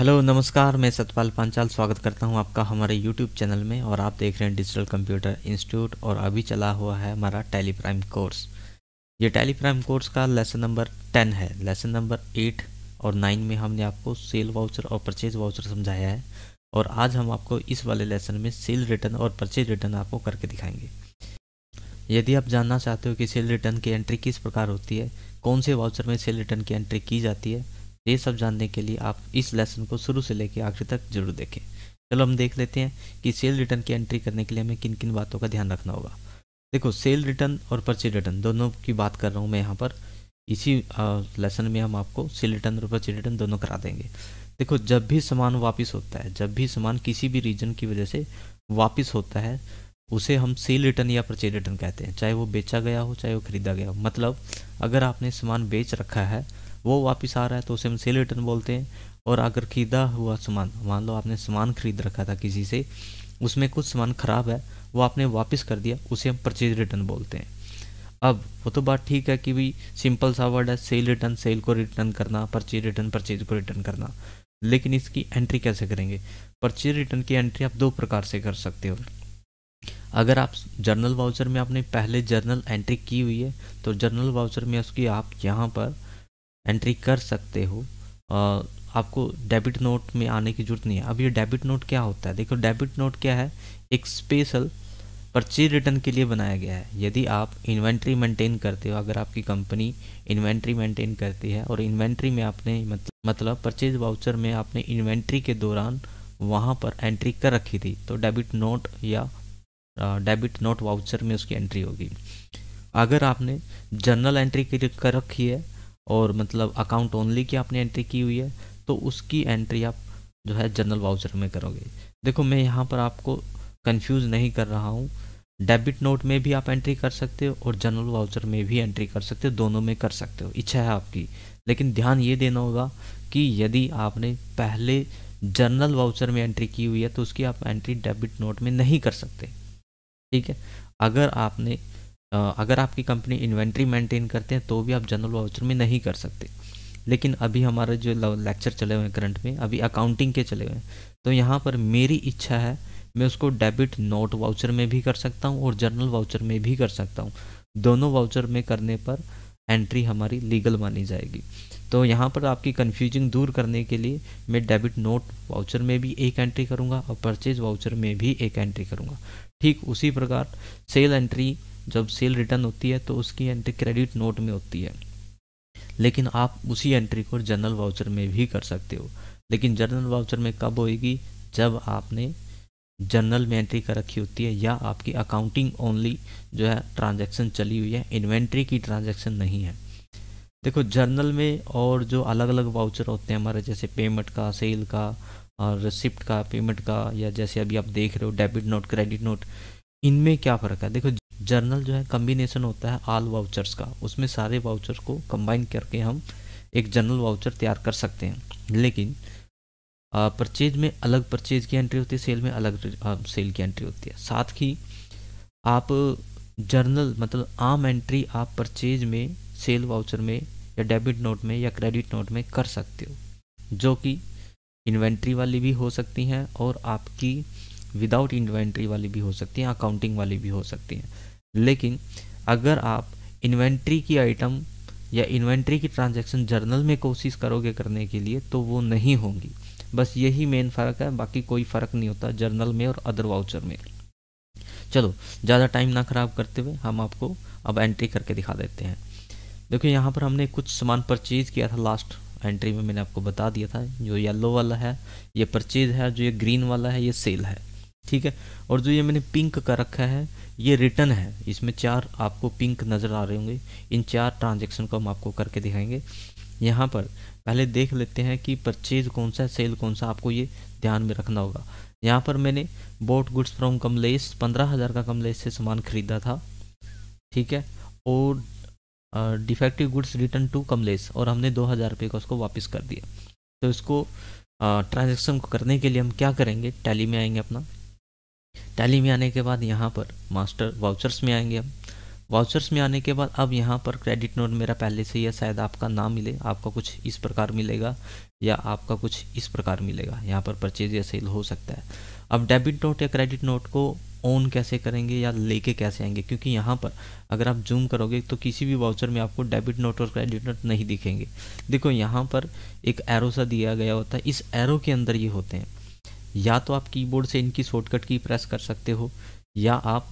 hello नमस्कार मैं सतपाल पांचाल स्वागत करता हूं आपका हमारे यूट्यूब चैनल में और आप देख रहे हैं डिजिटल कंप्यूटर इंस्टीट्यूट और अभी चला हुआ है हमारा टैली प्राइम कोर्स ये टैली प्राइम कोर्स का लेसन नंबर टेन है लेसन नंबर एट और नाइन में हमने आपको सेल वाउचर और परचेज वाउचर समझाया है और आज हम आपको इस वाले लेसन में सेल रिटर्न और परचेज रिटर्न आपको करके दिखाएंगे यदि आप जानना चाहते हो कि सेल रिटर्न की एंट्री किस प्रकार होती है कौन से वाउचर में सेल रिटर्न की एंट्री की जाती है ये सब जानने के लिए आप इस लेसन को शुरू से लेकर आखिर तक जरूर देखें चलो हम देख लेते हैं कि सेल रिटर्न की एंट्री करने के लिए हमें किन किन बातों का ध्यान रखना होगा देखो सेल रिटर्न और परचेज रिटर्न दोनों की बात कर रहा हूँ मैं यहाँ पर इसी लेसन में हम आपको सेल रिटर्न और परचेज रिटर्न दोनों करा देंगे देखो जब भी सामान वापस होता है जब भी सामान किसी भी रीजन की वजह से वापस होता है उसे हम सेल रिटर्न या परचेज रिटर्न कहते हैं चाहे वो बेचा गया हो चाहे वो खरीदा गया हो मतलब अगर आपने सामान बेच रखा है वो वापस आ रहा है तो उसे हम सेल रिटर्न बोलते हैं और अगर खरीदा हुआ सामान मान लो आपने सामान खरीद रखा था किसी से उसमें कुछ सामान ख़राब है वो आपने वापस कर दिया उसे हम परचेज रिटर्न बोलते हैं अब वो तो बात ठीक है कि भाई सिंपल सा वर्ड है सेल रिटर्न सेल को रिटर्न करना परचेज रिटर्न परचेज को रिटर्न करना लेकिन इसकी एंट्री कैसे करेंगे परचेज रिटर्न की एंट्री आप दो प्रकार से कर सकते हो अगर आप जर्नल वाउचर में आपने पहले जर्नल एंट्री की हुई है तो जर्नल वाउचर में उसकी आप यहाँ पर एंट्री कर सकते हो आपको डेबिट नोट में आने की ज़रूरत नहीं है अब ये डेबिट नोट क्या होता है देखो डेबिट नोट क्या है एक स्पेशल परचेज रिटर्न के लिए बनाया गया है यदि आप इन्वेंट्री मेंटेन करते हो अगर आपकी कंपनी इन्वेंट्री मेंटेन करती है और इन्वेंट्री में आपने मतलब मतलब परचेज वाउचर में आपने इन्वेंट्री के दौरान वहाँ पर एंट्री कर रखी थी तो डेबिट नोट या डेबिट नोट वाउचर में उसकी एंट्री होगी अगर आपने जनरल एंट्री कर रखी है और मतलब अकाउंट ओनली की आपने एंट्री की हुई है तो उसकी एंट्री आप जो है जनरल वाउचर में करोगे देखो मैं यहाँ पर आपको कंफ्यूज नहीं कर रहा हूँ डेबिट नोट में भी आप एंट्री कर सकते हो और जनरल वाउचर में भी एंट्री कर सकते हो दोनों में कर सकते हो इच्छा है आपकी लेकिन ध्यान ये देना होगा कि यदि आपने पहले जनरल वाउचर में एंट्री की हुई है तो उसकी आप एंट्री डेबिट नोट में नहीं कर सकते ठीक है अगर आपने अगर आपकी कंपनी इन्वेंट्री मेंटेन करते हैं तो भी आप जनरल वाउचर में नहीं कर सकते लेकिन अभी हमारे जो लेक्चर चले हुए हैं करंट में अभी अकाउंटिंग के चले हुए हैं तो यहाँ पर मेरी इच्छा है मैं उसको डेबिट नोट वाउचर में भी कर सकता हूँ और जर्नल वाउचर में भी कर सकता हूँ दोनों वाउचर में करने पर एंट्री हमारी लीगल मानी जाएगी तो यहाँ पर आपकी कन्फ्यूजिंग दूर करने के लिए मैं डेबिट नोट वाउचर में भी एक एंट्री करूँगा और परचेज वाउचर में भी एक एंट्री करूँगा ठीक उसी प्रकार सेल एंट्री जब सेल रिटर्न होती है तो उसकी एंट्री क्रेडिट नोट में होती है लेकिन आप उसी एंट्री को जनरल वाउचर में भी कर सकते हो लेकिन जनरल वाउचर में कब होएगी जब आपने जर्नल में एंट्री कर रखी होती है या आपकी अकाउंटिंग ओनली जो है ट्रांजैक्शन चली हुई है इन्वेंट्री की ट्रांजैक्शन नहीं है देखो जर्नल में और जो अलग अलग वाउचर होते हैं हमारे जैसे पेमेंट का सेल का और रिसिप्ट का पेमेंट का या जैसे अभी आप देख रहे हो डेबिट नोट क्रेडिट नोट इनमें क्या फ़र्क है देखो जर्नल जो है कम्बिनेशन होता है आल वाउचर्स का उसमें सारे वाउचर्स को कंबाइन करके हम एक जर्नल वाउचर तैयार कर सकते हैं लेकिन परचेज में अलग परचेज की एंट्री होती है सेल में अलग सेल की एंट्री होती है साथ ही आप जर्नल मतलब आम एंट्री आप परचेज में सेल वाउचर में या डेबिट नोट में या क्रेडिट नोट में कर सकते हो जो कि इन्वेंट्री वाली भी हो सकती हैं और आपकी विदाउट इन्वेंट्री वाली भी हो सकती हैं अकाउंटिंग वाली भी हो सकती हैं लेकिन अगर आप इन्वेंट्री की आइटम या इन्वेंट्री की ट्रांजैक्शन जर्नल में कोशिश करोगे करने के लिए तो वो नहीं होंगी बस यही मेन फ़र्क है बाकी कोई फ़र्क नहीं होता जर्नल में और अदर वाउचर में चलो ज़्यादा टाइम ना ख़राब करते हुए हम आपको अब एंट्री करके दिखा देते हैं देखिए यहाँ पर हमने कुछ सामान परचेज़ किया था लास्ट एंट्री में मैंने आपको बता दिया था जो येलो वाला है ये परचेज़ है जो ये ग्रीन वाला है ये सेल है ठीक है और जो ये मैंने पिंक कर रखा है ये रिटर्न है इसमें चार आपको पिंक नज़र आ रहे होंगे इन चार ट्रांजेक्शन को हम आपको करके दिखाएंगे यहाँ पर पहले देख लेते हैं कि परचेज कौन सा है सेल कौन सा आपको ये ध्यान में रखना होगा यहाँ पर मैंने बोट गुड्स फ्रॉम कमलेस पंद्रह हज़ार का कमलेस से सामान खरीदा था ठीक है और defective goods return to Kamlesh और हमने दो हज़ार रुपये का उसको वापस कर दिया तो इसको ट्रांजेक्शन को करने के लिए हम क्या करेंगे टैली में आएंगे अपना टैली में आने के बाद यहाँ पर मास्टर वाउचर्स में आएंगे हम वाउचर्स में आने के बाद अब यहाँ पर क्रेडिट नोट मेरा पहले से ही है शायद आपका ना मिले आपका कुछ इस प्रकार मिलेगा या आपका कुछ इस प्रकार मिलेगा यहाँ पर परचेज या सेल हो सकता है अब डेबिट नोट या क्रेडिट नोट को ऑन कैसे करेंगे या लेके कैसे आएंगे क्योंकि यहाँ पर अगर आप जूम करोगे तो किसी भी वाउचर में आपको डेबिट नोट और क्रेडिट नोट नहीं दिखेंगे देखो यहाँ पर एक एरो सा दिया गया होता है इस एरो के अंदर ये होते हैं या तो आप कीबोर्ड से इनकी शॉर्टकट की प्रेस कर सकते हो या आप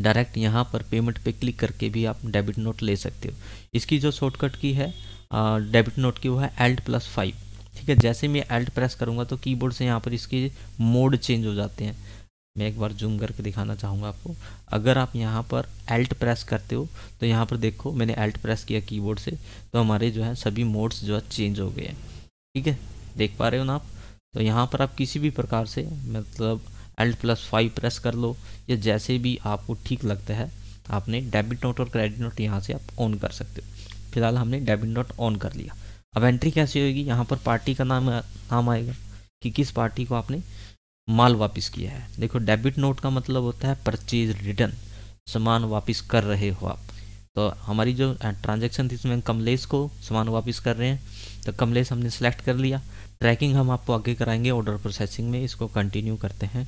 डायरेक्ट यहाँ पर पेमेंट पे क्लिक करके भी आप डेबिट नोट ले सकते हो इसकी जो शॉर्टकट की है डेबिट नोट की वो है एल्ट प्लस फाइव ठीक है जैसे मैं एल्ट प्रेस करूँगा तो कीबोर्ड से यहाँ पर इसके मोड चेंज हो जाते हैं मैं एक बार जूम करके दिखाना चाहूँगा आपको अगर आप यहाँ पर एल्ट प्रेस करते हो तो यहाँ पर देखो मैंने एल्ट प्रेस किया कीबोर्ड से तो हमारे जो है सभी मोड्स जो है चेंज हो गए हैं ठीक है देख पा रहे हो ना आप तो यहाँ पर आप किसी भी प्रकार से मतलब एल्ट प्लस फाइव प्रेस कर लो या जैसे भी आपको ठीक लगता है आपने डेबिट नोट और क्रेडिट नोट यहाँ से आप ऑन कर सकते हो फिलहाल हमने डेबिट नोट ऑन कर लिया अब एंट्री कैसे होगी यहाँ पर पार्टी का नाम नाम आएगा कि किस पार्टी को आपने माल वापस किया है देखो डेबिट नोट का मतलब होता है परचेज रिटर्न सामान वापस कर रहे हो आप तो हमारी जो ट्रांजेक्शन थी उसमें कमलेश को सामान वापस कर रहे हैं तो कमलेश हमने सेलेक्ट कर लिया ट्रैकिंग हम आपको आगे कराएंगे ऑर्डर प्रोसेसिंग में इसको कंटिन्यू करते हैं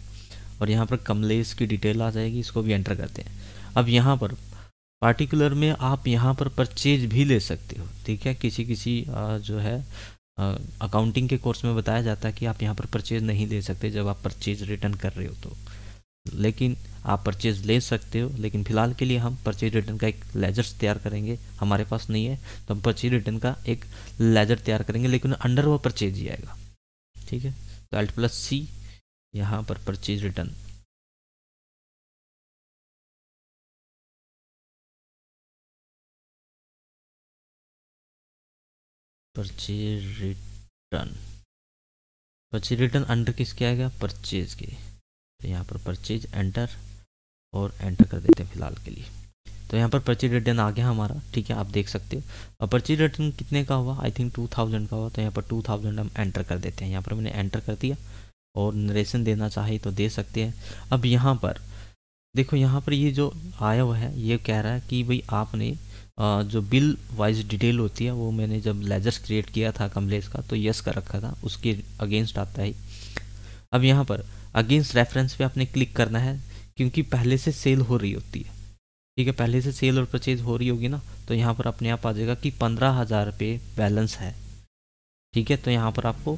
और यहाँ पर कमलेस की डिटेल आ जाएगी इसको भी एंटर करते हैं अब यहाँ पर पार्टिकुलर में आप यहाँ पर परचेज भी ले सकते हो ठीक है किसी किसी जो है अकाउंटिंग के कोर्स में बताया जाता है कि आप यहाँ पर परचेज नहीं ले सकते जब आप परचेज रिटर्न कर रहे हो तो लेकिन आप परचेज ले सकते हो लेकिन फ़िलहाल के लिए हम परचेज रिटर्न का एक लेजर तैयार करेंगे हमारे पास नहीं है तो हम परचेज रिटर्न का एक लेजर तैयार करेंगे लेकिन अंडर वो परचेज ही आएगा ठीक है तो एल्ट प्लस सी यहाँ पर purchase return purchase return purchase return under किसके आएगा परचेज के तो यहाँ पर परचेज एंटर और एंटर कर देते हैं फिलहाल के लिए तो यहाँ पर परचेज रिटर्न आ गया हमारा ठीक है आप देख सकते हो और परचेज रिटर्न कितने का हुआ आई थिंक टू थाउजेंड का हुआ तो यहाँ पर टू थाउजेंड हम एंटर कर देते हैं यहाँ पर मैंने एंटर कर दिया और नरेशन देना चाहिए तो दे सकते हैं अब यहाँ पर देखो यहाँ पर ये जो आया हुआ है ये कह रहा है कि भाई आपने जो बिल वाइज डिटेल होती है वो मैंने जब लेजर्स क्रिएट किया था कमलेज का तो यस कर रखा था उसके अगेंस्ट आता है अब यहाँ पर अगेंस्ट रेफरेंस पे आपने क्लिक करना है क्योंकि पहले से सेल हो रही होती है ठीक है पहले से सेल और परचेज हो रही होगी ना तो यहाँ पर अपने आप आ जाएगा कि पंद्रह हज़ार रुपये बैलेंस है ठीक है तो यहाँ पर आपको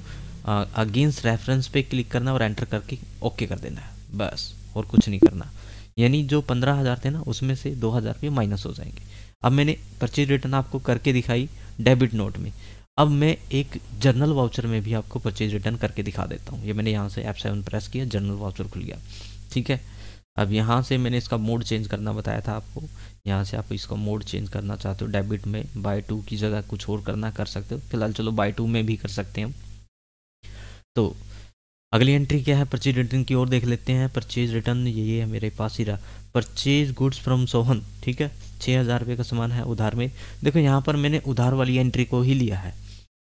अगेंस्ट रेफरेंस पे क्लिक करना और एंटर करके ओके कर देना है बस और कुछ नहीं करना यानी जो पंद्रह हज़ार थे ना उसमें से दो हज़ार रुपये माइनस हो जाएंगे अब मैंने परचेज रिटर्न आपको करके दिखाई डेबिट नोट में अब मैं एक जर्नल वाउचर में भी आपको परचेज रिटर्न करके दिखा देता हूँ ये मैंने यहाँ से एप सेवन प्रेस किया जर्नल वाउचर खुल गया ठीक है अब यहाँ से मैंने इसका मोड चेंज करना बताया था आपको यहाँ से आप इसका मोड चेंज करना चाहते हो डेबिट में बाय टू की जगह कुछ और करना कर सकते हो फिलहाल चलो बाय टू में भी कर सकते हैं हम तो अगली एंट्री क्या है परचेज रिटर्न की ओर देख लेते हैं परचेज रिटर्न ये ये है मेरे पास ही रहा परचेज गुड्स फ्रॉम सोहन ठीक है छः हज़ार रुपये का सामान है उधार में देखो यहाँ पर मैंने उधार वाली एंट्री को ही लिया है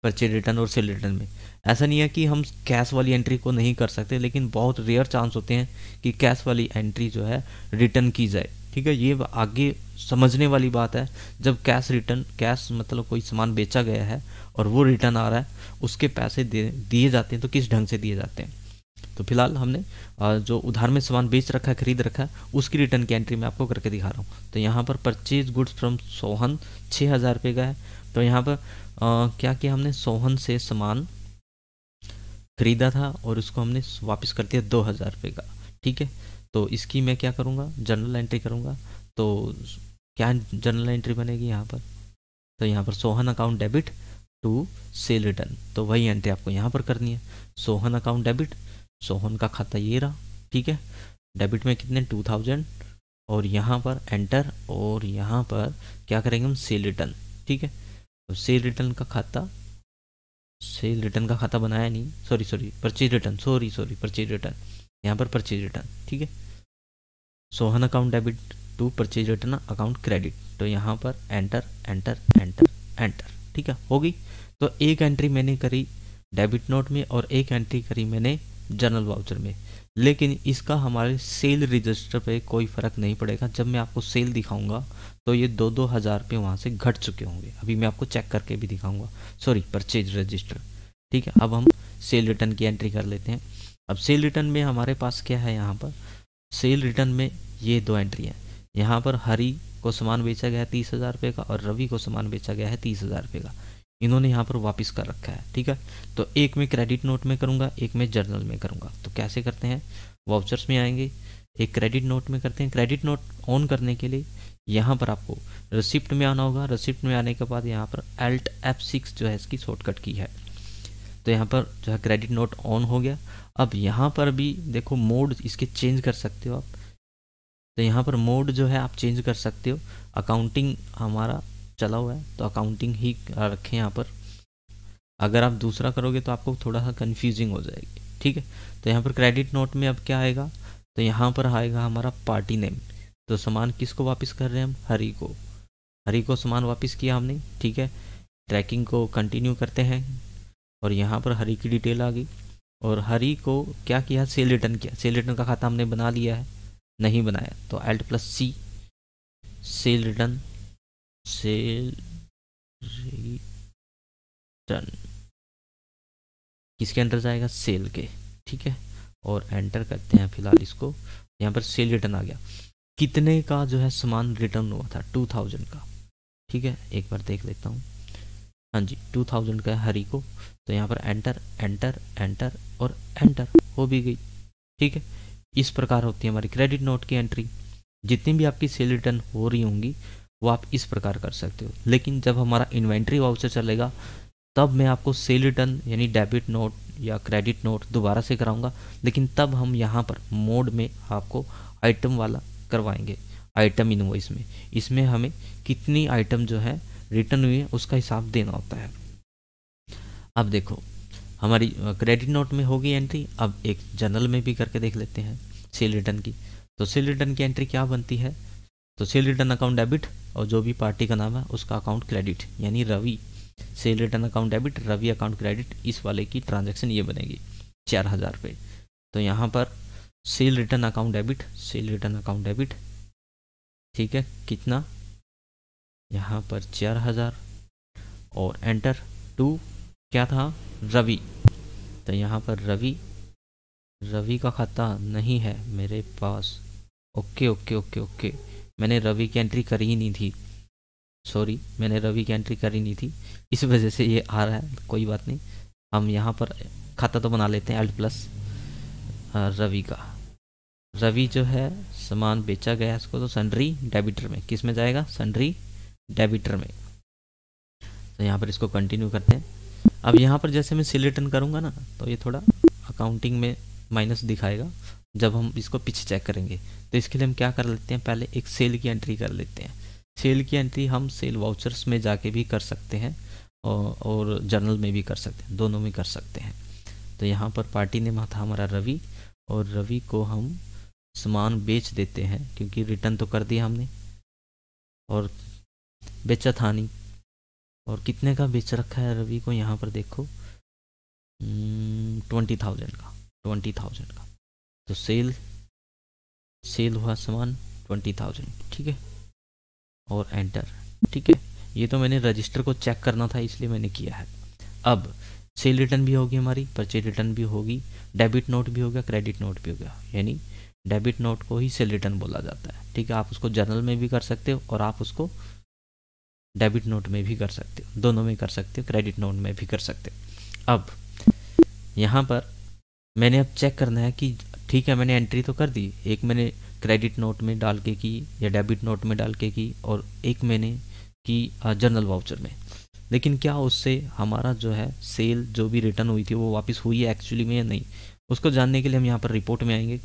पर्चे रिटर्न और सेल रिटर्न में ऐसा नहीं है कि हम कैश वाली एंट्री को नहीं कर सकते लेकिन बहुत रेयर चांस होते हैं कि कैश वाली एंट्री जो है रिटर्न की जाए ठीक है ये आगे समझने वाली बात है जब कैश रिटर्न कैश मतलब कोई सामान बेचा गया है और वो रिटर्न आ रहा है उसके पैसे दिए जाते हैं तो किस ढंग से दिए जाते हैं तो फिलहाल हमने जो उधार में सामान बेच रखा है खरीद रखा है उसकी रिटर्न की एंट्री मैं आपको करके दिखा रहा हूँ तो यहाँ पर परचेज गुड्स फ्रॉम सोहन छः हज़ार रुपये का है तो यहाँ पर क्या किया हमने सोहन से सामान खरीदा था और उसको हमने वापस कर दिया दो हज़ार रुपये का ठीक है तो इसकी मैं क्या करूँगा जनरल एंट्री करूँगा तो क्या जनरल एंट्री बनेगी यहाँ पर तो यहाँ पर Sohan account debit to sale return तो वही एंट्री आपको यहाँ पर करनी है सोहन अकाउंट डेबिट सोहन का खाता ये रहा ठीक है डेबिट में कितने टू थाउजेंड और यहाँ पर एंटर और यहाँ पर क्या करेंगे हम सेल रिटर्न ठीक है सेल तो रिटर्न का खाता सेल रिटर्न का खाता बनाया नहीं sorry sorry purchase return sorry sorry purchase return यहाँ पर परचेज रिटर्न ठीक है Sohan account debit to purchase return account credit तो यहाँ पर एंटर एंटर एंटर एंटर ठीक है होगी तो एक एंट्री मैंने करी डेबिट नोट में और एक एंट्री करी मैंने जर्नल वाउचर में लेकिन इसका हमारे सेल रजिस्टर पे कोई फ़र्क नहीं पड़ेगा जब मैं आपको सेल दिखाऊंगा तो ये दो दो हज़ार रुपये वहाँ से घट चुके होंगे अभी मैं आपको चेक करके भी दिखाऊंगा सॉरी परचेज रजिस्टर ठीक है अब हम सेल रिटर्न की एंट्री कर लेते हैं अब सेल रिटर्न में हमारे पास क्या है यहाँ पर सेल रिटर्न में ये दो एंट्री है यहाँ पर हरी को सामान बेचा गया है तीस हज़ार रुपये का और रवि को सामान बेचा गया है तीस हज़ार रुपये का इन्होंने यहाँ पर वापस कर रखा है ठीक है तो एक में क्रेडिट नोट में करूँगा एक में जर्नल में करूँगा तो कैसे करते हैं वाउचर्स में आएंगे एक क्रेडिट नोट में करते हैं क्रेडिट नोट ऑन करने के लिए यहाँ पर आपको रिसिप्ट में आना होगा रिसिप्ट में आने के बाद यहाँ पर एल्ट एफ सिक्स जो है इसकी शॉर्टकट की है तो यहाँ पर जो है क्रेडिट नोट ऑन हो गया अब यहाँ पर भी देखो मोड इसके चेंज कर सकते हो आप तो यहाँ पर मोड जो है आप चेंज कर सकते हो अकाउंटिंग हमारा चला हुआ है तो अकाउंटिंग ही रखें यहाँ पर अगर आप दूसरा करोगे तो आपको थोड़ा सा कन्फ्यूजिंग हो जाएगी ठीक है तो यहाँ पर क्रेडिट नोट में अब क्या आएगा तो यहाँ पर आएगा हमारा पार्टी नेम तो सामान किसको वापस कर रहे हैं हम हरी को हरी को सामान वापस किया हमने ठीक है ट्रैकिंग को कंटिन्यू करते हैं और यहाँ पर हरी की डिटेल आ गई और हरी को क्या किया सेल रिटर्न किया सेल रिटर्न का खाता हमने बना लिया है नहीं बनाया तो Alt plus C sale return sale return किसके अंदर जाएगा सेल के ठीक है और एंटर करते हैं फिलहाल इसको यहाँ पर सेल रिटर्न आ गया कितने का जो है सामान रिटर्न हुआ था टू थाउजेंड का ठीक है एक बार देख लेता हूँ हाँ जी टू थाउजेंड का है हरी को तो यहाँ पर एंटर एंटर एंटर और एंटर हो भी गई ठीक है इस प्रकार होती है हमारी क्रेडिट नोट की एंट्री जितनी भी आपकी सेल रिटर्न हो रही होंगी वो आप इस प्रकार कर सकते हो लेकिन जब हमारा इन्वेंट्री वाउचर चलेगा तब मैं आपको सेल रिटर्न यानी डेबिट नोट या क्रेडिट नोट दोबारा से कराऊंगा लेकिन तब हम यहाँ पर मोड में आपको आइटम वाला करवाएंगे आइटम इनवॉइस में इसमें हमें कितनी आइटम जो है रिटर्न हुई है उसका हिसाब देना होता है अब देखो हमारी क्रेडिट नोट में होगी एंट्री अब एक जनरल में भी करके देख लेते हैं सेल रिटर्न की तो सेल रिटर्न की एंट्री क्या बनती है तो सेल रिटर्न अकाउंट डेबिट और जो भी पार्टी का नाम है उसका अकाउंट क्रेडिट यानी Ravi sale return account debit Ravi account credit इस वाले की ट्रांजेक्शन ये बनेगी चार हज़ार रुपये तो यहाँ पर sale return account debit sale return account debit ठीक है कितना यहाँ पर चार हज़ार और एंटर टू क्या था रवि तो यहाँ पर रवि रवि का खाता नहीं है मेरे पास ओके ओके ओके ओके मैंने रवि की एंट्री करी ही नहीं थी सॉरी मैंने रवि की एंट्री करी नहीं थी इस वजह से ये आ रहा है कोई बात नहीं हम यहाँ पर खाता तो बना लेते हैं एल्ट प्लस रवि का रवि जो है सामान बेचा गया इसको तो सन्ड्री डेबिटर में किस में जाएगा सन्ड्री डेबिटर में तो यहाँ पर इसको कंटिन्यू करते हैं अब यहाँ पर जैसे मैं सिल रिटर्न करूँगा ना तो ये थोड़ा अकाउंटिंग में माइनस दिखाएगा जब हम इसको पीछे चेक करेंगे तो इसके लिए हम क्या कर लेते हैं पहले एक सेल की एंट्री कर लेते हैं सेल की एंट्री हम सेल वाउचर्स में जाके भी कर सकते हैं और, जर्नल में भी कर सकते हैं दोनों में कर सकते हैं तो यहाँ पर पार्टी ने था हमारा रवि और रवि को हम सामान बेच देते हैं क्योंकि रिटर्न तो कर दिया हमने और बेचा था नहीं और कितने का बेच रखा है रवि को यहाँ पर देखो ट्वेंटी हम्म, थाउजेंड का ट्वेंटी थाउजेंड का तो सेल सेल हुआ सामान ट्वेंटी थाउजेंड ठीक है और एंटर ठीक है ये तो मैंने रजिस्टर को चेक करना था इसलिए मैंने किया है अब सेल रिटर्न भी होगी हमारी परचेज रिटर्न भी होगी डेबिट नोट भी हो गया क्रेडिट नोट भी हो गया यानी डेबिट नोट को ही सेल रिटर्न बोला जाता है ठीक है आप उसको जर्नल में भी कर सकते हो और आप उसको डेबिट नोट में भी कर सकते हो दोनों में कर सकते हो क्रेडिट नोट में भी कर सकते हो अब यहाँ पर मैंने अब चेक करना है कि ठीक है मैंने एंट्री तो कर दी एक मैंने क्रेडिट नोट में डाल के की या डेबिट नोट में डाल के की और एक मैंने की जनरल वाउचर में लेकिन क्या उससे हमारा जो है सेल जो भी रिटर्न हुई थी वो वापस हुई है एक्चुअली में या नहीं उसको जानने के लिए हम यहाँ पर रिपोर्ट में आएंगे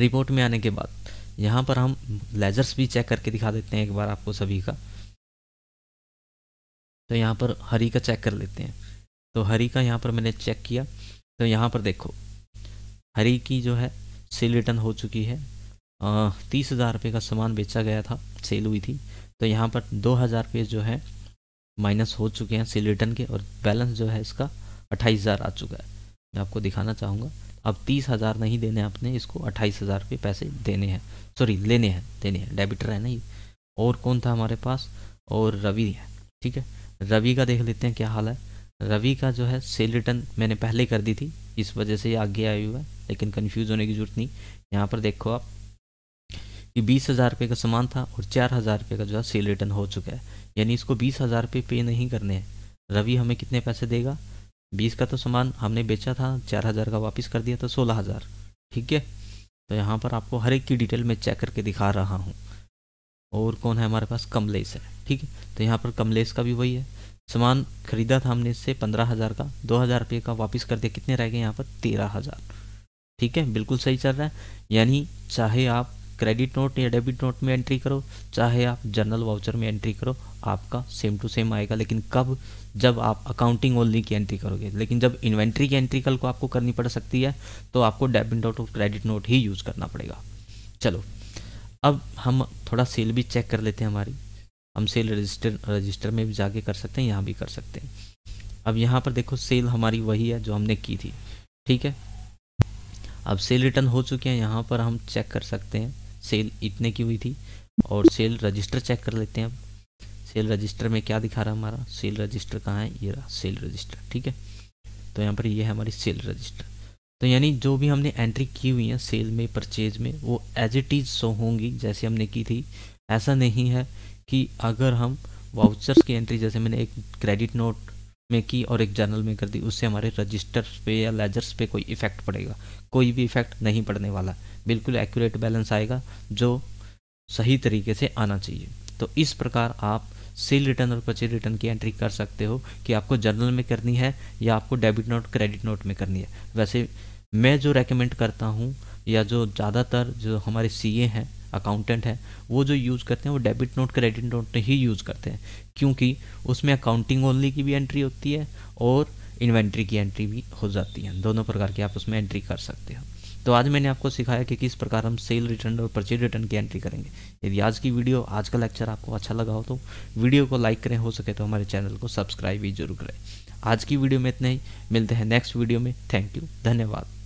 रिपोर्ट में आने के बाद यहाँ पर हम लेजर्स भी चेक करके दिखा देते हैं एक बार आपको सभी का तो यहाँ पर हरी का चेक कर लेते हैं तो हरी का यहाँ पर मैंने चेक किया तो यहाँ पर देखो हरी की जो है सेल रिटर्न हो चुकी है तीस हज़ार रुपये का सामान बेचा गया था सेल हुई थी तो यहाँ पर दो हज़ार रुपये जो है माइनस हो चुके हैं सेल रिटर्न के और बैलेंस जो है इसका अट्ठाईस हज़ार आ चुका है मैं आपको दिखाना चाहूँगा अब तीस हज़ार नहीं देने आपने इसको अट्ठाईस हज़ार रुपये पैसे देने हैं सॉरी लेने हैं देने हैं डेबिटर है नहीं और कौन था हमारे पास और रवि है ठीक है रवि का देख लेते हैं क्या हाल है रवि का जो है सेल रिटर्न मैंने पहले कर दी थी इस वजह से आगे आई हुआ है लेकिन कन्फ्यूज़ होने की ज़रूरत नहीं यहाँ पर देखो आप कि बीस हज़ार रुपये का सामान था और चार हज़ार रुपये का जो है सेल रिटर्न हो चुका है यानी इसको बीस हज़ार रुपये पे नहीं करने हैं रवि हमें कितने पैसे देगा बीस का तो सामान हमने बेचा था चार हज़ार का वापस कर दिया था सोलह हज़ार ठीक है तो यहाँ पर आपको हर एक की डिटेल मैं चेक करके दिखा रहा हूँ और कौन है हमारे पास कमलेस है ठीक है तो यहाँ पर कमलेस का भी वही है सामान खरीदा था हमने इससे पंद्रह हज़ार का दो हज़ार रुपये का वापस कर दिया कितने रह गए यहाँ पर तेरह हज़ार ठीक है बिल्कुल सही चल रहा है यानी चाहे आप क्रेडिट नोट या डेबिट नोट में एंट्री करो चाहे आप जर्नल वाउचर में एंट्री करो आपका सेम टू सेम आएगा लेकिन कब जब आप अकाउंटिंग ओनली की एंट्री करोगे लेकिन जब इन्वेंट्री की एंट्री कल को आपको करनी पड़ सकती है तो आपको डेबिट नोट और क्रेडिट नोट ही यूज़ करना पड़ेगा चलो अब हम थोड़ा सेल भी चेक कर लेते हैं हमारी हम सेल रजिस्टर रजिस्टर में भी जाके कर सकते हैं यहाँ भी कर सकते हैं अब यहाँ पर देखो सेल हमारी वही है जो हमने की थी ठीक है अब सेल रिटर्न हो चुके हैं यहाँ पर हम चेक कर सकते हैं सेल इतने की हुई थी और सेल रजिस्टर चेक कर लेते हैं अब सेल रजिस्टर में क्या दिखा रहा है हमारा सेल रजिस्टर कहाँ है ये रहा सेल रजिस्टर ठीक है तो यहाँ पर ये है हमारी सेल रजिस्टर तो यानी जो भी हमने एंट्री की हुई है सेल में परचेज में वो एज इट इज़ सो होंगी जैसे हमने की थी ऐसा नहीं है कि अगर हम वाउचर्स की एंट्री जैसे मैंने एक क्रेडिट नोट में की और एक जर्नल में कर दी उससे हमारे रजिस्टर्स पे या लेजर्स पे कोई इफेक्ट पड़ेगा कोई भी इफेक्ट नहीं पड़ने वाला बिल्कुल एक्यूरेट बैलेंस आएगा जो सही तरीके से आना चाहिए तो इस प्रकार आप सेल रिटर्न और पचे रिटर्न की एंट्री कर सकते हो कि आपको जर्नल में करनी है या आपको डेबिट नोट क्रेडिट नोट में करनी है वैसे मैं जो रेकमेंड करता हूँ या जो ज़्यादातर जो हमारे सी हैं अकाउंटेंट हैं वो जो यूज़ करते हैं वो डेबिट नोट क्रेडिट नोट ही यूज़ करते हैं क्योंकि उसमें अकाउंटिंग ओनली की भी एंट्री होती है और इन्वेंट्री की एंट्री भी हो जाती है दोनों प्रकार की आप उसमें एंट्री कर सकते हो तो आज मैंने आपको सिखाया कि किस प्रकार हम सेल रिटर्न और परचेज रिटर्न की एंट्री करेंगे यदि आज की वीडियो आज का लेक्चर आपको अच्छा लगा हो तो वीडियो को लाइक करें हो सके तो हमारे चैनल को सब्सक्राइब भी जरूर करें आज की वीडियो में इतना ही मिलते हैं नेक्स्ट वीडियो में थैंक यू धन्यवाद